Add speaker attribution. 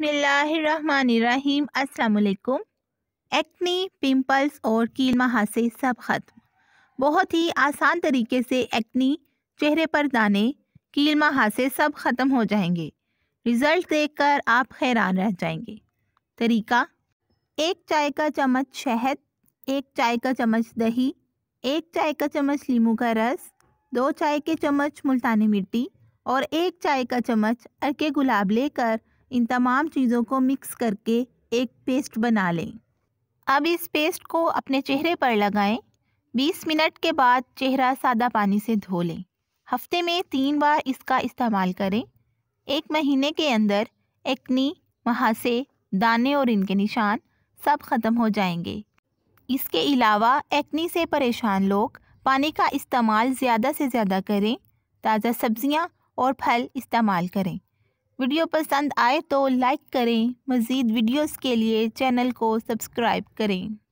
Speaker 1: बसमीम् अल्लाम acne pimples और कील महासे सब ख़त्म बहुत ही आसान तरीके से एक्नी चेहरे पर दाने कील महासे सब ख़त्म हो जाएंगे रिज़ल्ट देखकर आप हैरान रह जाएंगे तरीका एक चाय का चम्मच शहद एक चाय का चम्मच दही एक चाय का चम्मच लीमू का रस दो चाय के चम्मच मुल्तानी मिट्टी और एक चाय का चम्मच अरके गुलाब लेकर इन तमाम चीज़ों को मिक्स करके एक पेस्ट बना लें अब इस पेस्ट को अपने चेहरे पर लगाएं 20 मिनट के बाद चेहरा सादा पानी से धो लें हफ्ते में तीन बार इसका इस्तेमाल करें एक महीने के अंदर एक्नी महासे दाने और इनके निशान सब ख़त्म हो जाएंगे इसके अलावा एक्नी से परेशान लोग पानी का इस्तेमाल ज़्यादा से ज़्यादा करें ताज़ा सब्ज़ियाँ और फल इस्तेमाल करें वीडियो पसंद आए तो लाइक करें मज़ीद वीडियोस के लिए चैनल को सब्सक्राइब करें